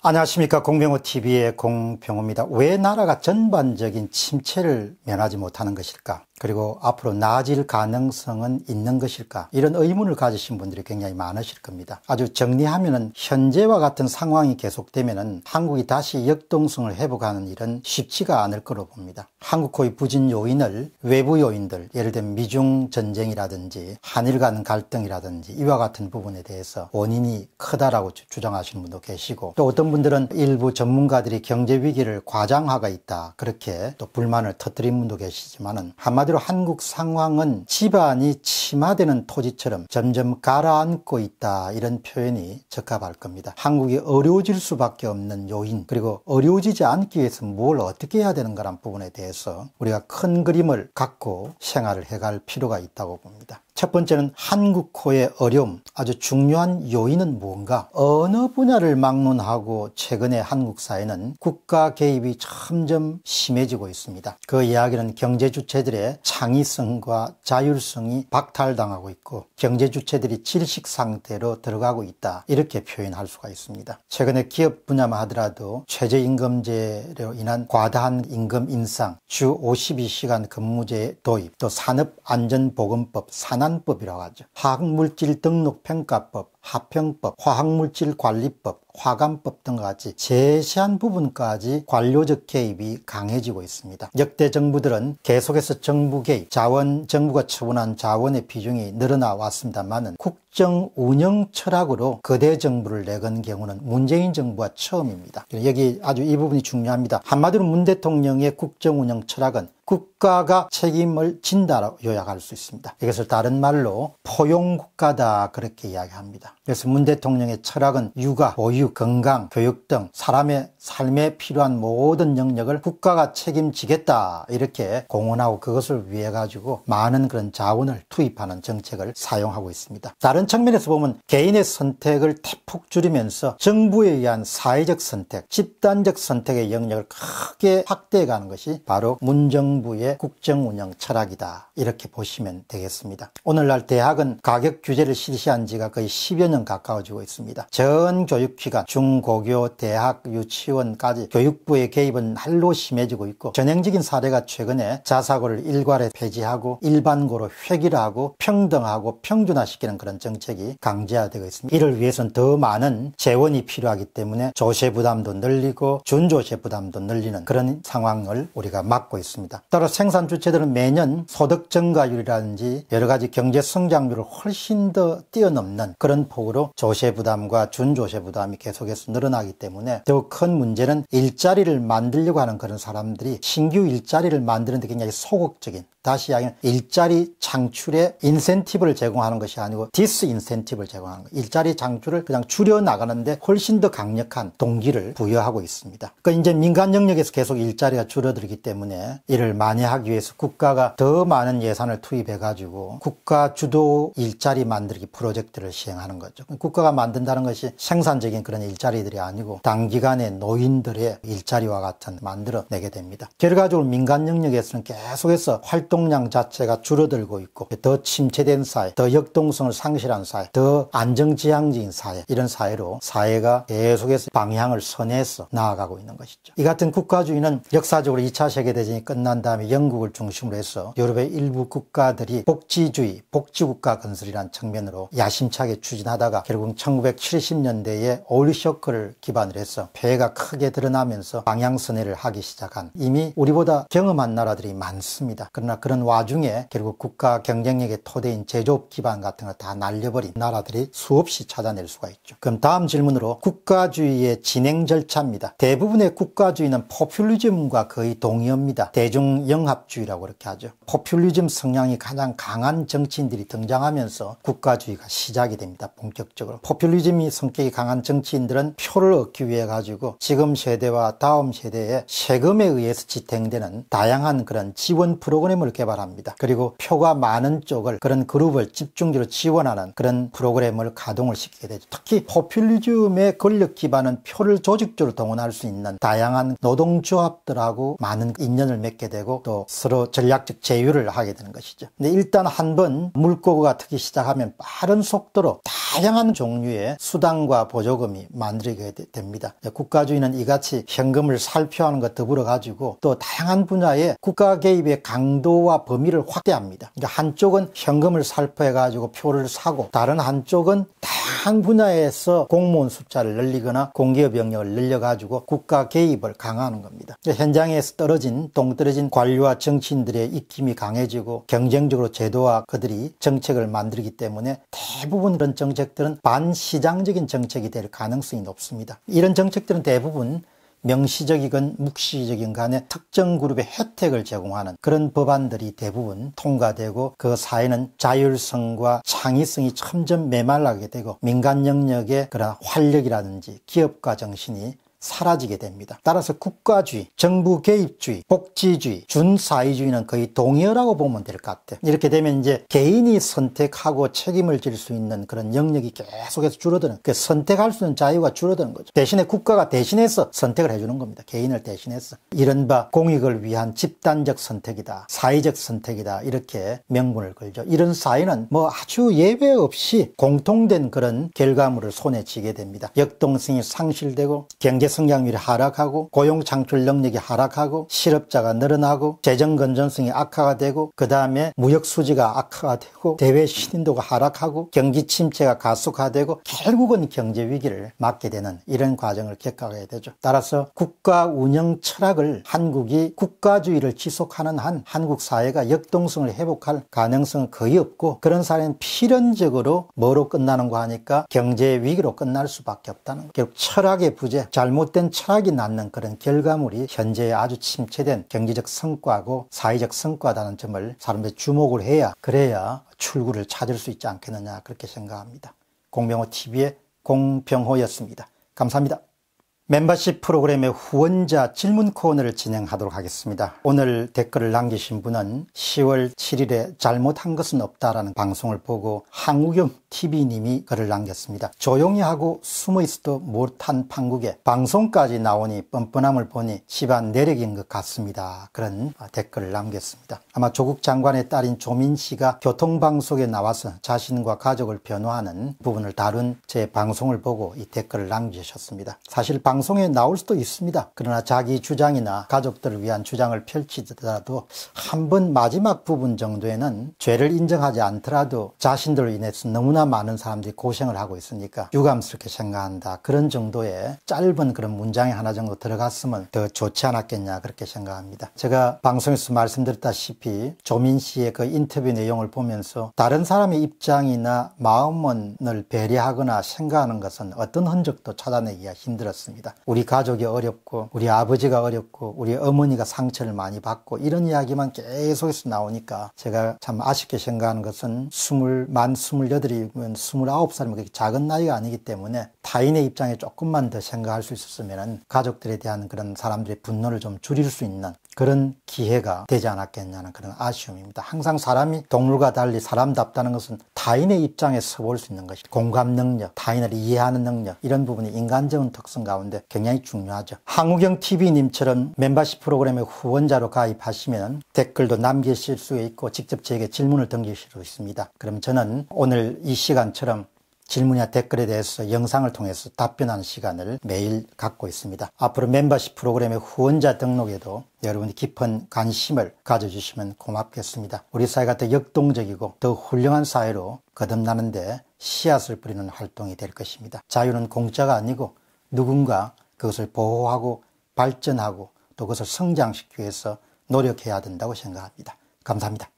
안녕하십니까 공병호TV의 공병호입니다. 왜 나라가 전반적인 침체를 면하지 못하는 것일까? 그리고 앞으로 나아질 가능성은 있는 것일까? 이런 의문을 가지신 분들이 굉장히 많으실 겁니다. 아주 정리하면은 현재와 같은 상황이 계속되면은 한국이 다시 역동성을 회복하는 일은 쉽지가 않을 거로 봅니다. 한국 코의 부진 요인을 외부 요인들, 예를 들면 미중 전쟁이라든지 한일 간 갈등이라든지 이와 같은 부분에 대해서 원인이 크다라고 주장하시는 분도 계시고 또 어떤 분들은 일부 전문가들이 경제 위기를 과장화가 있다 그렇게 또 불만을 터뜨린 분도 계시지만은 한마디 한마디로 한국 상황은 집안이 치마되는 토지처럼 점점 가라앉고 있다 이런 표현이 적합할 겁니다. 한국이 어려워질 수밖에 없는 요인 그리고 어려워지지 않기 위해서 뭘 어떻게 해야 되는가란 부분에 대해서 우리가 큰 그림을 갖고 생활을 해갈 필요가 있다고 봅니다. 첫 번째는 한국호의 어려움. 아주 중요한 요인은 뭔가? 어느 분야를 막론하고 최근에 한국 사회는 국가 개입이 점점 심해지고 있습니다. 그 이야기는 경제 주체들의 창의성과 자율성이 박탈당하고 있고 경제 주체들이 질식 상태로 들어가고 있다. 이렇게 표현할 수가 있습니다. 최근에 기업 분야만 하더라도 최저임금제로 인한 과다한 임금 인상, 주 52시간 근무제 도입, 또 산업안전보건법 산안 반법이라고 하죠. 화학물질 등록평가법, 화평법, 화학물질관리법, 화관법등과 같이 제시한 부분까지 관료적 개입이 강해지고 있습니다. 역대 정부들은 계속해서 정부 개입, 자원, 정부가 처분한 자원의 비중이 늘어나 왔습니다만은 국정 운영 철학으로 거대 정부를 내건 경우는 문재인 정부가 처음입니다. 여기 아주 이 부분이 중요합니다. 한마디로 문 대통령의 국정 운영 철학은 국가가 책임을 진다로 요약할 수 있습니다. 이것을 다른 말로 포용국가다 그렇게 이야기합니다. 그래서 문 대통령의 철학은 육아, 보육, 건강, 교육 등 사람의 삶에 필요한 모든 영역을 국가가 책임지겠다 이렇게 공언하고 그것을 위해 가지고 많은 그런 자원을 투입하는 정책을 사용하고 있습니다. 다른 측면에서 보면 개인의 선택을 태폭 줄이면서 정부에 의한 사회적 선택, 집단적 선택의 영역을 크게 확대해가는 것이 바로 문정부의 국정운영 철학이다 이렇게 보시면 되겠습니다. 오늘날 대학은 가격 규제를 실시한 지가 거의 10여 1년 가까워지고 있습니다. 전 교육기관, 중고교, 대학, 유치원까지 교육부의 개입은 날로 심해지고 있고 전형적인 사례가 최근에 자사고를 일괄에 폐지하고 일반고로 획일화 하고 평등하고 평준화시키는 그런 정책이 강제화되고 있습니다. 이를 위해서는 더 많은 재원이 필요하기 때문에 조세 부담도 늘리고 준조세 부담도 늘리는 그런 상황을 우리가 막고 있습니다. 따로 생산 주체들은 매년 소득 증가율이라든지 여러 가지 경제 성장률을 훨씬 더 뛰어넘는 그런 폭으로 조세 부담과 준조세 부담이 계속해서 늘어나기 때문에 더 큰 문제는 일자리를 만들려고 하는 그런 사람들이 신규 일자리를 만드는 데 굉장히 소극적인 다시 이야기하면 일자리 창출에 인센티브를 제공하는 것이 아니고 디스인센티브를 제공하는 것. 일자리 창출을 그냥 줄여 나가는데 훨씬 더 강력한 동기를 부여하고 있습니다. 그 그러니까 이제 민간 영역에서 계속 일자리가 줄어들기 때문에 이를 만회하기 위해서 국가가 더 많은 예산을 투입해 가지고 국가 주도 일자리 만들기 프로젝트를 시행하는 거죠. 국가가 만든다는 것이 생산적인 그런 일자리들이 아니고 단기간에 노인들의 일자리와 같은 만들어내게 됩니다. 결과적으로 민간 영역에서는 계속해서 활동 활동량 자체가 줄어들고 있고 더 침체된 사회, 더 역동성을 상실한 사회, 더 안정지향적인 사회 이런 사회로 사회가 계속해서 방향을 선회해서 나아가고 있는 것이죠. 이 같은 국가주의는 역사적으로 2차 세계대전이 끝난 다음에 영국을 중심으로 해서 유럽의 일부 국가들이 복지주의, 복지국가 건설이라는 측면으로 야심차게 추진하다가 결국 1970년대에 오일쇼크를 기반으로 해서 폐해가 크게 드러나면서 방향선회를 하기 시작한 이미 우리보다 경험한 나라들이 많습니다. 그러나 그런 와중에 결국 국가 경쟁력의 토대인 제조업 기반 같은 걸 다 날려버린 나라들이 수없이 찾아낼 수가 있죠. 그럼 다음 질문으로 국가주의의 진행 절차입니다. 대부분의 국가주의는 포퓰리즘과 거의 동의합니다. 대중영합주의라고 그렇게 하죠. 포퓰리즘 성향이 가장 강한 정치인들이 등장하면서 국가주의가 시작이 됩니다. 본격적으로. 포퓰리즘이 성격이 강한 정치인들은 표를 얻기 위해 가지고 지금 세대와 다음 세대의 세금에 의해서 지탱되는 다양한 그런 지원 프로그램을 그룹을 개발합니다. 그리고 표가 많은 쪽을 그런 그룹을 집중적으로 지원하는 그런 프로그램을 가동을 시키게 되죠. 특히 포퓰리즘의 권력 기반은 표를 조직적으로 동원할 수 있는 다양한 노동조합들하고 많은 인연을 맺게 되고 또 서로 전략적 제휴를 하게 되는 것이죠. 근데 일단 한 번 물고기가 트기 시작하면 빠른 속도로 다양한 종류의 수당과 보조금이 만들게 됩니다. 국가주의는 이같이 현금을 살펴하는 것 더불어 가지고 또 다양한 분야의 국가 개입의 강도 구와 범위를 확대합니다. 그러니까 한쪽은 현금을 살포해가지고 표를 사고 다른 한쪽은 다양한 분야에서 공무원 숫자를 늘리거나 공기업 영역을 늘려가지고 국가 개입을 강화하는 겁니다. 그러니까 현장에서 떨어진 동떨어진 관료와 정치인들의 입김이 강해지고 경쟁적으로 제도와 그들이 정책을 만들기 때문에 대부분 그런 정책들은 반시장적인 정책이 될 가능성이 높습니다. 이런 정책들은 대부분 명시적이건 묵시적인 간에 특정 그룹의 혜택을 제공하는 그런 법안들이 대부분 통과되고 그 사회는 자율성과 창의성이 점점 메말라게 되고 민간 영역의 그런 활력이라든지 기업가 정신이 사라지게 됩니다. 따라서 국가주의, 정부 개입주의, 복지주의, 준사회주의는 거의 동의어라고 보면 될 것 같아요. 이렇게 되면 이제 개인이 선택하고 책임을 질 수 있는 그런 영역이 계속해서 줄어드는 그 선택할 수 있는 자유가 줄어드는 거죠. 대신에 국가가 대신해서 선택을 해주는 겁니다. 개인을 대신해서 이른바 공익을 위한 집단적 선택이다, 사회적 선택이다 이렇게 명분을 걸죠. 이런 사회는 뭐 아주 예외 없이 공통된 그런 결과물을 손에 쥐게 됩니다. 역동성이 상실되고 경제 성장률이 하락하고 고용 창출 능력이 하락하고 실업자가 늘어나고 재정 건전성이 악화가 되고 그 다음에 무역 수지가 악화가 되고 대외 신인도가 하락하고 경기 침체가 가속화되고 결국은 경제 위기를 맞게 되는 이런 과정을 겪어가야 되죠. 따라서 국가 운영 철학을 한국이 국가주의를 지속하는 한 한국 사회가 역동성을 회복할 가능성은 거의 없고 그런 사례는 필연적으로 뭐로 끝나는거 하니까 경제 위기로 끝날 수밖에 없다는 결국 철학의 부재 잘못 잘못된 철학이 낳는 그런 결과물이 현재에 아주 침체된 경제적 성과고 사회적 성과다는 점을 사람들이 주목을 해야 그래야 출구를 찾을 수 있지 않겠느냐 그렇게 생각합니다. 공병호 TV의 공병호였습니다. 감사합니다. 멤버십 프로그램의 후원자 질문 코너를 진행하도록 하겠습니다. 오늘 댓글을 남기신 분은 10월 7일에 잘못한 것은 없다라는 방송을 보고 한우경 TV님이 글을 남겼습니다. 조용히 하고 숨어 있어도 못한 판국에 방송까지 나오니 뻔뻔함을 보니 집안 내력인 것 같습니다. 그런 댓글을 남겼습니다. 아마 조국 장관의 딸인 조민 씨가 교통방송에 나와서 자신과 가족을 변호하는 부분을 다룬 제 방송을 보고 이 댓글을 남기셨습니다. 사실 방 방송에 나올 수도 있습니다. 그러나 자기 주장이나 가족들을 위한 주장을 펼치더라도 한 번 마지막 부분 정도에는 죄를 인정하지 않더라도 자신들로 인해서 너무나 많은 사람들이 고생을 하고 있으니까 유감스럽게 생각한다. 그런 정도의 짧은 그런 문장이 하나 정도 들어갔으면 더 좋지 않았겠냐 그렇게 생각합니다. 제가 방송에서 말씀드렸다시피 조민 씨의 그 인터뷰 내용을 보면서 다른 사람의 입장이나 마음을 배려하거나 생각하는 것은 어떤 흔적도 찾아내기가 힘들었습니다. 있습니다. 우리 가족이 어렵고 우리 아버지가 어렵고 우리 어머니가 상처를 많이 받고 이런 이야기만 계속해서 나오니까 제가 참 아쉽게 생각하는 것은 2 0만스물여이면스물 살이면 그렇게 작은 나이가 아니기 때문에 타인의 입장에 조금만 더 생각할 수 있었으면 가족들에 대한 그런 사람들의 분노를 좀 줄일 수 있는 그런 기회가 되지 않았겠냐는 그런 아쉬움입니다. 항상 사람이 동물과 달리 사람답다는 것은 타인의 입장에 서 볼 수 있는 것이 공감 능력, 타인을 이해하는 능력 이런 부분이 인간적인 특성 가운데 굉장히 중요하죠. 한우경 TV님처럼 멤버십 프로그램의 후원자로 가입하시면 댓글도 남기실 수 있고 직접 저에게 질문을 던지실 수 있습니다. 그럼 저는 오늘 이 시간처럼 질문이나 댓글에 대해서 영상을 통해서 답변하는 시간을 매일 갖고 있습니다. 앞으로 멤버십 프로그램의 후원자 등록에도 여러분이 깊은 관심을 가져주시면 고맙겠습니다. 우리 사회가 더 역동적이고 더 훌륭한 사회로 거듭나는데 씨앗을 뿌리는 활동이 될 것입니다. 자유는 공짜가 아니고 누군가 그것을 보호하고 발전하고 또 그것을 성장시키기 위해서 노력해야 된다고 생각합니다. 감사합니다.